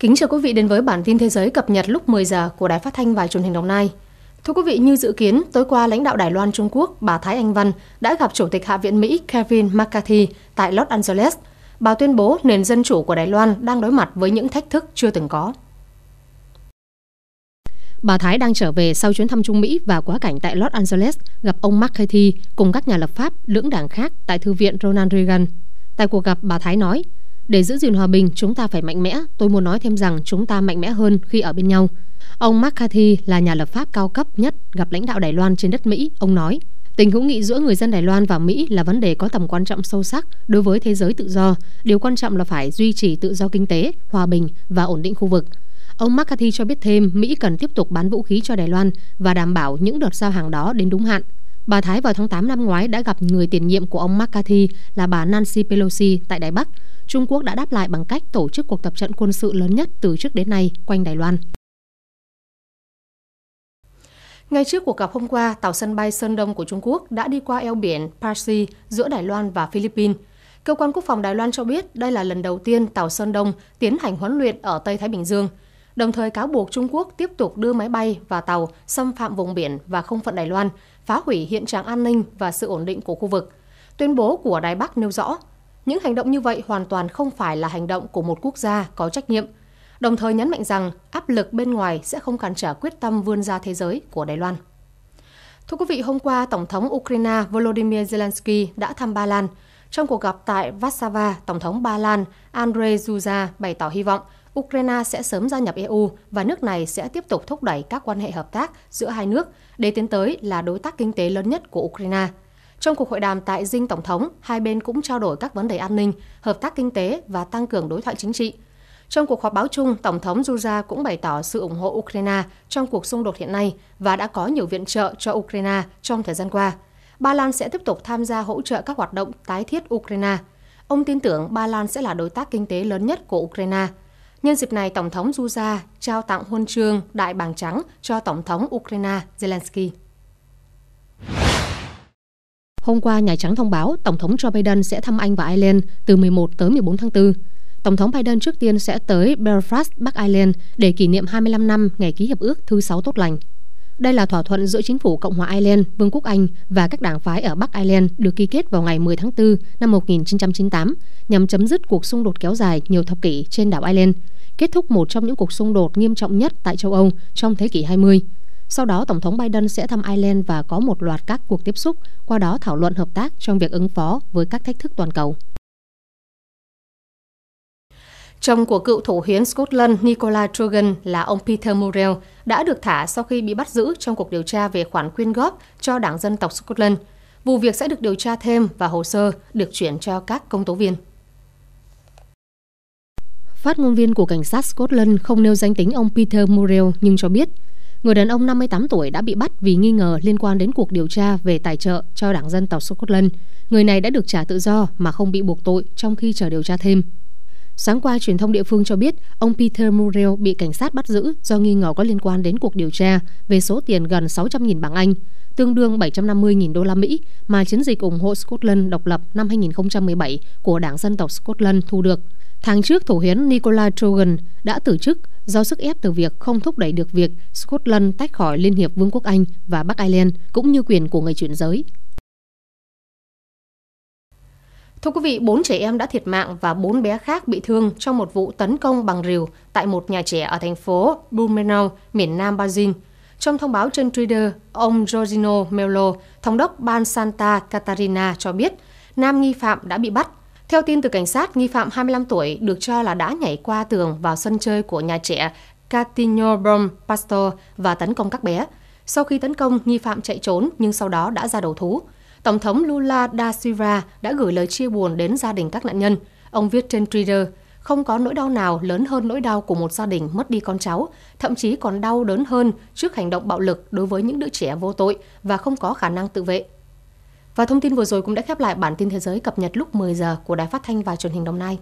Kính chào quý vị đến với bản tin thế giới cập nhật lúc 10 giờ của Đài Phát thanh và Truyền hình Đồng Nai. Thưa quý vị, như dự kiến, tối qua lãnh đạo Đài Loan Trung Quốc bà Thái Anh Văn đã gặp Chủ tịch Hạ viện Mỹ Kevin McCarthy tại Los Angeles. Bà tuyên bố nền dân chủ của Đài Loan đang đối mặt với những thách thức chưa từng có. Bà Thái đang trở về sau chuyến thăm Trung Mỹ và quá cảnh tại Los Angeles gặp ông McCarthy cùng các nhà lập pháp lưỡng đảng khác tại Thư viện Ronald Reagan. Tại cuộc gặp, bà Thái nói – để giữ gìn hòa bình, chúng ta phải mạnh mẽ. Tôi muốn nói thêm rằng chúng ta mạnh mẽ hơn khi ở bên nhau. Ông McCarthy là nhà lập pháp cao cấp nhất gặp lãnh đạo Đài Loan trên đất Mỹ. Ông nói, Tình hữu nghị giữa người dân Đài Loan và Mỹ là vấn đề có tầm quan trọng sâu sắc đối với thế giới tự do. Điều quan trọng là phải duy trì tự do kinh tế, hòa bình và ổn định khu vực. Ông McCarthy cho biết thêm Mỹ cần tiếp tục bán vũ khí cho Đài Loan và đảm bảo những đợt giao hàng đó đến đúng hạn. Bà Thái vào tháng 8 năm ngoái đã gặp người tiền nhiệm của ông McCarthy là bà Nancy Pelosi tại Đài Bắc. Trung Quốc đã đáp lại bằng cách tổ chức cuộc tập trận quân sự lớn nhất từ trước đến nay quanh Đài Loan. Ngay trước cuộc gặp hôm qua, tàu sân bay Sơn Đông của Trung Quốc đã đi qua eo biển Parsi giữa Đài Loan và Philippines. Cơ quan Quốc phòng Đài Loan cho biết đây là lần đầu tiên tàu Sơn Đông tiến hành huấn luyện ở Tây Thái Bình Dương – đồng thời cáo buộc Trung Quốc tiếp tục đưa máy bay và tàu xâm phạm vùng biển và không phận Đài Loan, phá hủy hiện trạng an ninh và sự ổn định của khu vực. Tuyên bố của Đài Bắc nêu rõ, những hành động như vậy hoàn toàn không phải là hành động của một quốc gia có trách nhiệm, đồng thời nhấn mạnh rằng áp lực bên ngoài sẽ không cản trở quyết tâm vươn ra thế giới của Đài Loan. Thưa quý vị, hôm qua, Tổng thống Ukraine Volodymyr Zelensky đã thăm Ba Lan. Trong cuộc gặp tại Warsaw, Tổng thống Ba Lan Andrzej Duda bày tỏ hy vọng – Ukraine sẽ sớm gia nhập EU và nước này sẽ tiếp tục thúc đẩy các quan hệ hợp tác giữa hai nước để tiến tới là đối tác kinh tế lớn nhất của Ukraine. Trong cuộc hội đàm tại dinh Tổng thống, hai bên cũng trao đổi các vấn đề an ninh, hợp tác kinh tế và tăng cường đối thoại chính trị. Trong cuộc họp báo chung, Tổng thống Duda cũng bày tỏ sự ủng hộ Ukraine trong cuộc xung đột hiện nay và đã có nhiều viện trợ cho Ukraine trong thời gian qua. Ba Lan sẽ tiếp tục tham gia hỗ trợ các hoạt động tái thiết Ukraine. Ông tin tưởng Ba Lan sẽ là đối tác kinh tế lớn nhất của Ukraine – Nhân dịp này, Tổng thống Duda trao tặng huân chương Đại Bàng Trắng cho Tổng thống Ukraine Zelensky. Hôm qua, Nhà Trắng thông báo Tổng thống Joe Biden sẽ thăm Anh và Ireland từ 11 tới 14 tháng 4. Tổng thống Biden trước tiên sẽ tới Belfast, Bắc Ireland để kỷ niệm 25 năm ngày ký hiệp ước thứ 6 tốt lành. Đây là thỏa thuận giữa chính phủ Cộng hòa Ireland, Vương quốc Anh và các đảng phái ở Bắc Ireland được ký kết vào ngày 10 tháng 4 năm 1998 nhằm chấm dứt cuộc xung đột kéo dài nhiều thập kỷ trên đảo Ireland, kết thúc một trong những cuộc xung đột nghiêm trọng nhất tại châu Âu trong thế kỷ 20. Sau đó, Tổng thống Biden sẽ thăm Ireland và có một loạt các cuộc tiếp xúc, qua đó thảo luận hợp tác trong việc ứng phó với các thách thức toàn cầu. Chồng của cựu thủ hiến Scotland Nicola Trogan là ông Peter Murrell đã được thả sau khi bị bắt giữ trong cuộc điều tra về khoản quyên góp cho đảng dân tộc Scotland. Vụ việc sẽ được điều tra thêm và hồ sơ được chuyển cho các công tố viên. Phát ngôn viên của cảnh sát Scotland không nêu danh tính ông Peter Murrell nhưng cho biết người đàn ông 58 tuổi đã bị bắt vì nghi ngờ liên quan đến cuộc điều tra về tài trợ cho đảng dân tộc Scotland. Người này đã được trả tự do mà không bị buộc tội trong khi chờ điều tra thêm. Sáng qua, truyền thông địa phương cho biết ông Peter Murrell bị cảnh sát bắt giữ do nghi ngờ có liên quan đến cuộc điều tra về số tiền gần 600.000 bảng Anh, tương đương 750.000 đô la Mỹ mà chiến dịch ủng hộ Scotland độc lập năm 2017 của Đảng Dân tộc Scotland thu được. Tháng trước, thủ hiến Nicola Trogan đã từ chức do sức ép từ việc không thúc đẩy được việc Scotland tách khỏi Liên hiệp Vương quốc Anh và Bắc Ireland cũng như quyền của người chuyển giới. Thưa quý vị, 4 trẻ em đã thiệt mạng và 4 bé khác bị thương trong một vụ tấn công bằng rìu tại một nhà trẻ ở thành phố Blumenau, miền Nam Brazil. Trong thông báo trên Twitter, ông Giorgino Melo, thống đốc ban Santa Catarina cho biết, nam nghi phạm đã bị bắt. Theo tin từ cảnh sát, nghi phạm 25 tuổi được cho là đã nhảy qua tường vào sân chơi của nhà trẻ Catino Brom Pastor và tấn công các bé. Sau khi tấn công, nghi phạm chạy trốn nhưng sau đó đã ra đầu thú. Tổng thống Lula da Silva đã gửi lời chia buồn đến gia đình các nạn nhân. Ông viết trên Twitter, không có nỗi đau nào lớn hơn nỗi đau của một gia đình mất đi con cháu, thậm chí còn đau đớn hơn trước hành động bạo lực đối với những đứa trẻ vô tội và không có khả năng tự vệ. Và thông tin vừa rồi cũng đã khép lại bản tin thế giới cập nhật lúc 10 giờ của Đài Phát thanh và Truyền hình Đồng Nai.